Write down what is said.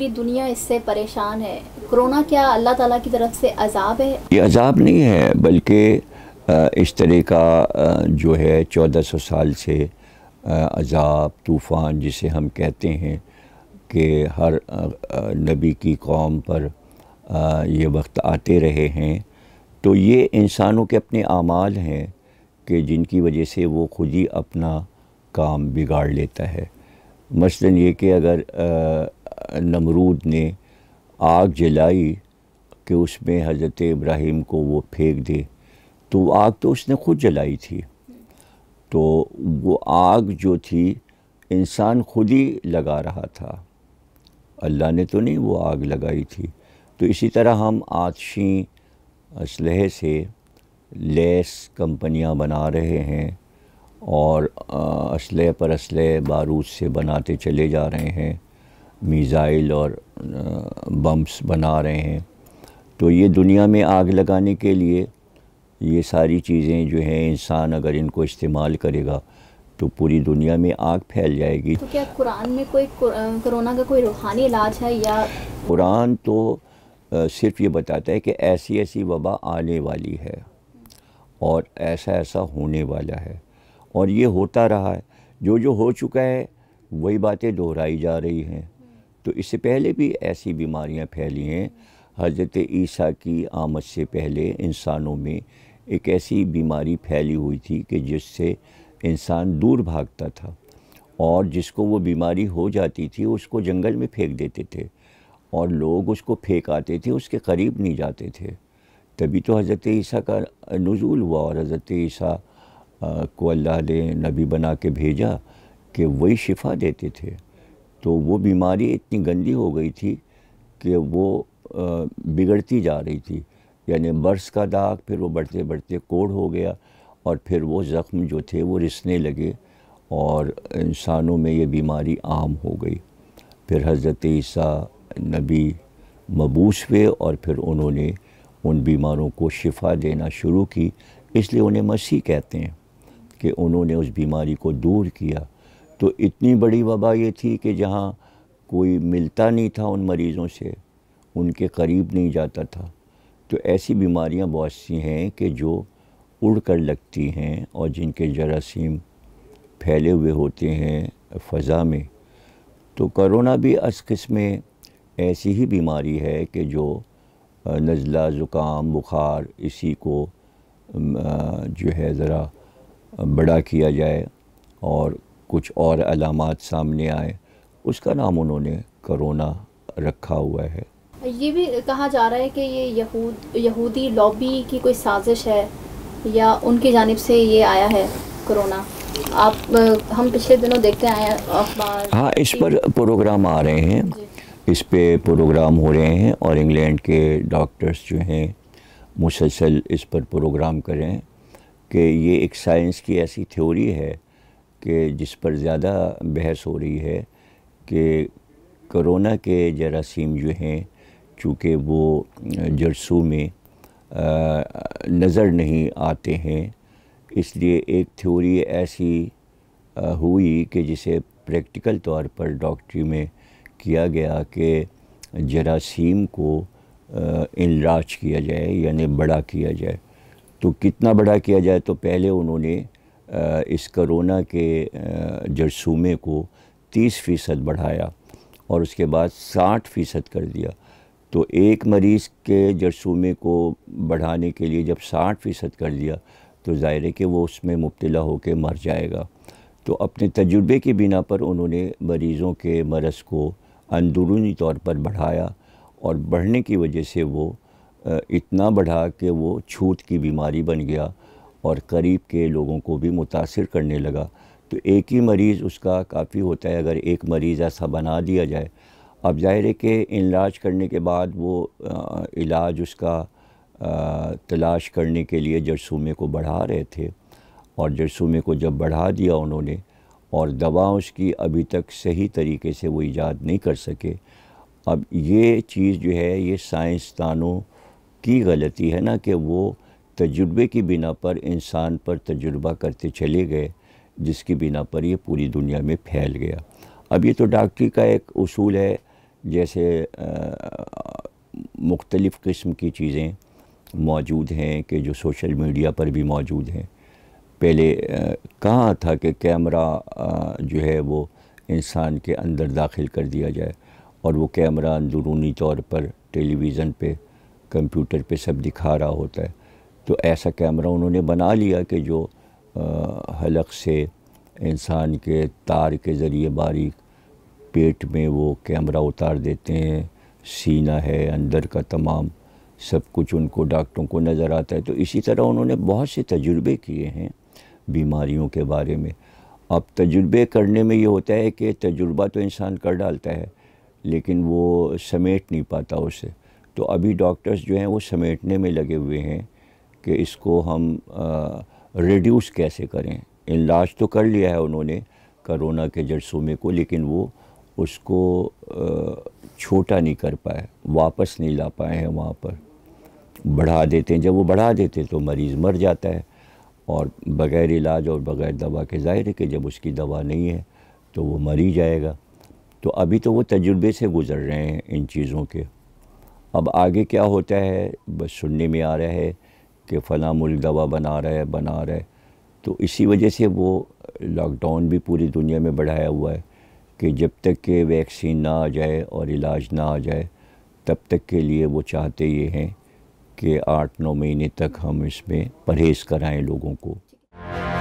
पूरी दुनिया इससे परेशान है कोरोना क्या अल्लाह ताला की तरफ से अजाब है ये अजाब नहीं है बल्कि इस तरह का जो है चौदह सौ साल से अजाब तूफ़ान जिसे हम कहते हैं कि हर नबी की कौम पर ये वक्त आते रहे हैं तो ये इंसानों के अपने आमाल हैं कि जिनकी वजह से वो खुद ही अपना काम बिगाड़ लेता है मसलन ये कि अगर नमरूद ने आग जलाई कि उसमें हज़रत इब्राहिम को वो फेंक दे तो आग तो उसने खुद जलाई थी तो वो आग जो थी इंसान खुद ही लगा रहा था अल्लाह ने तो नहीं वो आग लगाई थी तो इसी तरह हम आतशी असलहे से लेस कंपनियां बना रहे हैं और असलह पर असलह बारूद से बनाते चले जा रहे हैं मिज़ाइल और बम्स बना रहे हैं तो ये दुनिया में आग लगाने के लिए ये सारी चीज़ें जो हैं इंसान अगर इनको इस्तेमाल करेगा तो पूरी दुनिया में आग फैल जाएगी तो क्या कुरान में कोई कोरोना का कोई रूहानी इलाज है या कुरान तो सिर्फ ये बताता है कि ऐसी ऐसी वबा आने वाली है और ऐसा ऐसा होने वाला है और ये होता रहा है जो जो हो चुका है वही बातें दोहराई जा रही हैं तो इससे पहले भी ऐसी बीमारियां फैली हैं हज़रत ईसा की आमद से पहले इंसानों में एक ऐसी बीमारी फैली हुई थी कि जिससे इंसान दूर भागता था और जिसको वो बीमारी हो जाती थी उसको जंगल में फेंक देते थे और लोग उसको फेंक आते थे उसके करीब नहीं जाते थे तभी तो हज़रत ईसा का नज़ुल हुआ और हज़रत ईसा को अल्लाह ने नबी बना के भेजा कि वही शिफा देते थे तो वो बीमारी इतनी गंदी हो गई थी कि वो बिगड़ती जा रही थी यानी बर्स का दाग फिर वो बढ़ते बढ़ते कोड़ हो गया और फिर वो ज़ख्म जो थे वो रिसने लगे और इंसानों में ये बीमारी आम हो गई फिर हज़रत ईसा नबी मबूस हुए और फिर उन्होंने उन बीमारों को शिफा देना शुरू की इसलिए उन्हें मसीह कहते हैं कि उन्होंने उस बीमारी को दूर किया तो इतनी बड़ी वबा ये थी कि जहाँ कोई मिलता नहीं था उन मरीज़ों से उनके करीब नहीं जाता था तो ऐसी बीमारियाँ बहुत सी हैं कि जो उड़ कर लगती हैं और जिनके जरासीम फैले हुए होते हैं फ़ज़ा में तो करोना भी अस किस्में ऐसी ही बीमारी है कि जो नज़ला ज़ुकाम बुखार इसी को जो है ज़रा बड़ा किया जाए और कुछ और अलामत सामने आए उसका नाम उन्होंने करोना रखा हुआ है ये भी कहा जा रहा है कि ये यहूद यहूदी लॉबी की कोई साजिश है या उनकी जानब से ये आया है करोना आप हम पिछले दिनों देखते आए अखबार हाँ इस पर प्रोग्राम आ रहे हैं इस पे प्रोग्राम हो रहे हैं और इंग्लैंड के डॉक्टर्स जो हैं मुसलसल इस पर प्रोग्राम करें कि ये एक साइंस की ऐसी थ्योरी है कि जिस पर ज़्यादा बहस हो रही है कि कोरोना के जरासीम जो हैं चूँकि वो जरसू में नज़र नहीं आते हैं इसलिए एक थ्योरी ऐसी हुई कि जिसे प्रैक्टिकल तौर पर डॉक्टरी में किया गया कि जरासीम को इलाज किया जाए यानी बड़ा किया जाए तो कितना बड़ा किया जाए तो पहले उन्होंने इस करोना के जरसूमे को 30 फ़ीसद बढ़ाया और उसके बाद 60 फ़ीसद कर दिया तो एक मरीज़ के जरसूमे को बढ़ाने के लिए जब 60 फ़ीसद कर दिया तो ज़ाहिर है कि वो उसमें मुबतला होकर मर जाएगा तो अपने तजुर्बे की बिना पर उन्होंने मरीज़ों के मरज़ को अंदरूनी तौर पर बढ़ाया और बढ़ने की वजह से वो इतना बढ़ा कि वो छूत की बीमारी बन गया और करीब के लोगों को भी मुतासर करने लगा तो एक ही मरीज़ उसका काफ़ी होता है अगर एक मरीज़ ऐसा बना दिया जाए अब जाहिर है कि इलाज करने के बाद वो आ, इलाज उसका आ, तलाश करने के लिए जरसूमे को बढ़ा रहे थे और जरसूमे को जब बढ़ा दिया उन्होंने और दवा उसकी अभी तक सही तरीके से वो ईजाद नहीं कर सके अब ये चीज़ जो है ये साइंसदानों की गलती है ना कि वो तजुर्बे की बिना पर इंसान पर तजुर्बा करते चले गए जिसकी बिना पर ये पूरी दुनिया में फैल गया अब ये तो डॉक्टरी का एक असूल है जैसे मुख्तलिफ़ किस्म की चीज़ें मौजूद हैं कि जो सोशल मीडिया पर भी मौजूद हैं पहले कहाँ था कि कैमरा जो है वो इंसान के अंदर दाखिल कर दिया जाए और वो कैमरा अंदरूनी तौर पर टेलीविज़न पे कंप्यूटर पे सब दिखा रहा होता है तो ऐसा कैमरा उन्होंने बना लिया कि जो हलक से इंसान के तार के ज़रिए बारीक पेट में वो कैमरा उतार देते हैं सीना है अंदर का तमाम सब कुछ उनको डॉक्टरों को नज़र आता है तो इसी तरह उन्होंने बहुत से तजुर्बे किए हैं बीमारियों के बारे में अब तजुर्बे करने में ये होता है कि तजुर्बा तो इंसान कर डालता है लेकिन वो समेट नहीं पाता उसे तो अभी डॉक्टर्स जो हैं वो समेटने में लगे हुए हैं कि इसको हम रिड्यूस कैसे करें इलाज तो कर लिया है उन्होंने करोना के में को लेकिन वो उसको छोटा नहीं कर पाए वापस नहीं ला पाए हैं वहाँ पर बढ़ा देते हैं जब वो बढ़ा देते तो मरीज़ मर जाता है और बग़ैर इलाज और बग़ैर दवा के ज़ाहिर है कि जब उसकी दवा नहीं है तो वो मर ही जाएगा तो अभी तो वो तजुर्बे से गुज़र रहे हैं इन चीज़ों के अब आगे क्या होता है बस सुनने में आ रहा है कि फ़ला मुल्क दवा बना रहा है बना रहा है तो इसी वजह से वो लॉकडाउन भी पूरी दुनिया में बढ़ाया हुआ है कि जब तक के वैक्सीन ना आ जाए और इलाज ना आ जाए तब तक के लिए वो चाहते ये हैं कि आठ नौ महीने तक हम इसमें परहेज़ कराएँ लोगों को